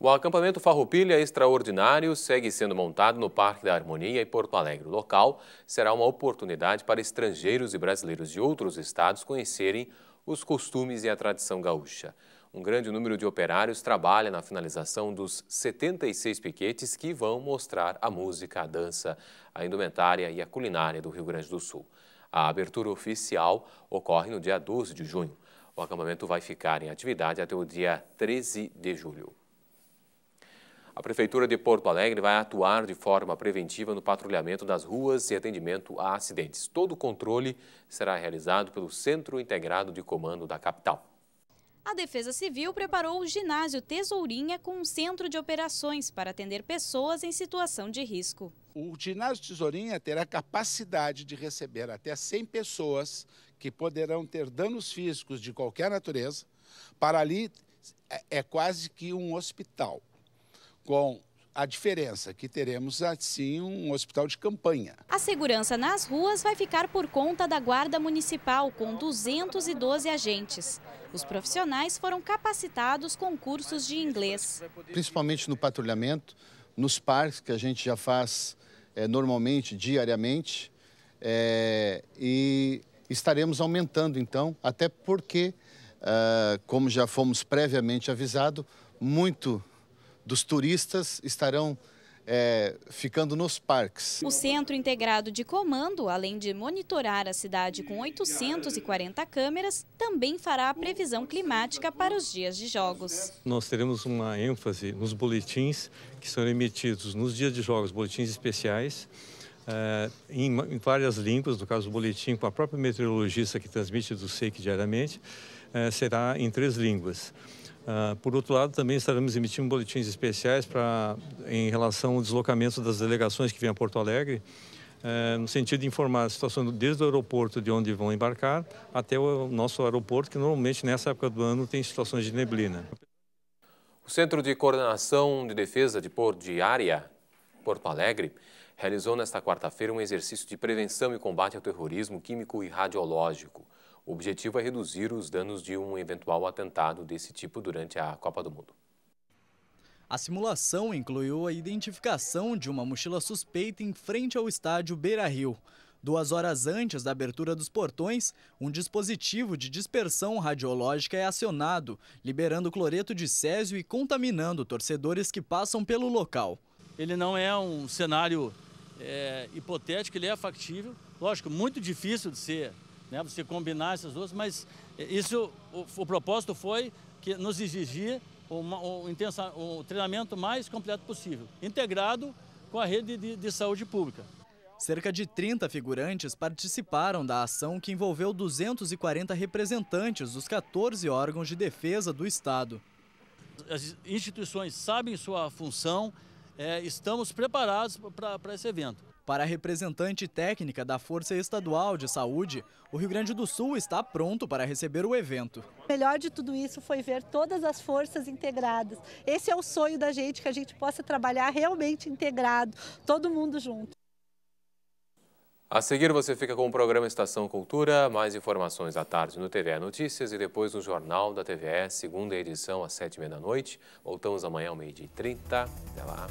O acampamento Farroupilha Extraordinário segue sendo montado no Parque da Harmonia em Porto Alegre. O local será uma oportunidade para estrangeiros e brasileiros de outros estados conhecerem os costumes e a tradição gaúcha. Um grande número de operários trabalha na finalização dos 76 piquetes que vão mostrar a música, a dança, a indumentária e a culinária do Rio Grande do Sul. A abertura oficial ocorre no dia 12 de junho. O acampamento vai ficar em atividade até o dia 13 de julho. A Prefeitura de Porto Alegre vai atuar de forma preventiva no patrulhamento das ruas e atendimento a acidentes. Todo o controle será realizado pelo Centro Integrado de Comando da capital. A Defesa Civil preparou o ginásio Tesourinha com um centro de operações para atender pessoas em situação de risco. O ginásio Tesourinha terá capacidade de receber até 100 pessoas que poderão ter danos físicos de qualquer natureza. Para ali é, é quase que um hospital com a diferença que teremos assim um hospital de campanha. A segurança nas ruas vai ficar por conta da Guarda Municipal, com 212 agentes. Os profissionais foram capacitados com cursos de inglês. Principalmente no patrulhamento, nos parques, que a gente já faz é, normalmente, diariamente. É, e estaremos aumentando, então, até porque, ah, como já fomos previamente avisado, muito dos turistas estarão é, ficando nos parques. O Centro Integrado de Comando, além de monitorar a cidade com 840 câmeras, também fará a previsão climática para os dias de jogos. Nós teremos uma ênfase nos boletins que são emitidos nos dias de jogos, boletins especiais, Uh, em, em, várias línguas, no caso o boletim com a própria meteorologista que transmite do SEIC diariamente, uh, será em três línguas. Ah, por outro lado, também estaremos emitindo boletins especiais para em relação ao deslocamento das delegações que vêm a Porto Alegre, eh, no sentido de informar a situação desde o aeroporto de onde vão embarcar até o nosso aeroporto, que normalmente nessa época do ano tem situações de neblina. O Centro de Coordenação de Defesa de Pordiária, Porto Alegre, realizou nesta quarta-feira um exercício de prevenção e combate ao terrorismo químico e radiológico. O objetivo é reduzir os danos de um eventual atentado desse tipo durante a Copa do Mundo. A simulação incluiu a identificação de uma mochila suspeita em frente ao estádio Beira Rio. Duas horas antes da abertura dos portões, um dispositivo de dispersão radiológica é acionado, liberando cloreto de césio e contaminando torcedores que passam pelo local. Ele não é um cenário é, hipotético, ele é factível. Lógico, muito difícil de ser né, você combinar essas duas, mas eh, isso, o, o propósito foi que nos exigia o, o, intensa, o, treinamento mais completo possível, integrado com a rede de, de saúde pública. Cerca de 30 figurantes participaram da ação que envolveu 240 representantes dos 14 órgãos de defesa do Estado. As instituições sabem sua função, é, estamos preparados para esse evento. Para a representante técnica da Força Estadual de Saúde, o Rio Grande do Sul está pronto para receber o evento. O melhor de tudo isso foi ver todas as forças integradas. Esse é o sonho da gente, que a gente possa trabalhar realmente integrado, todo mundo junto. A seguir você fica com o programa Estação Cultura, mais informações à tarde no TVE Notícias e depois no Jornal da TVE, segunda edição às sete e meia da noite. Voltamos amanhã ao meio-dia e trinta. Até lá.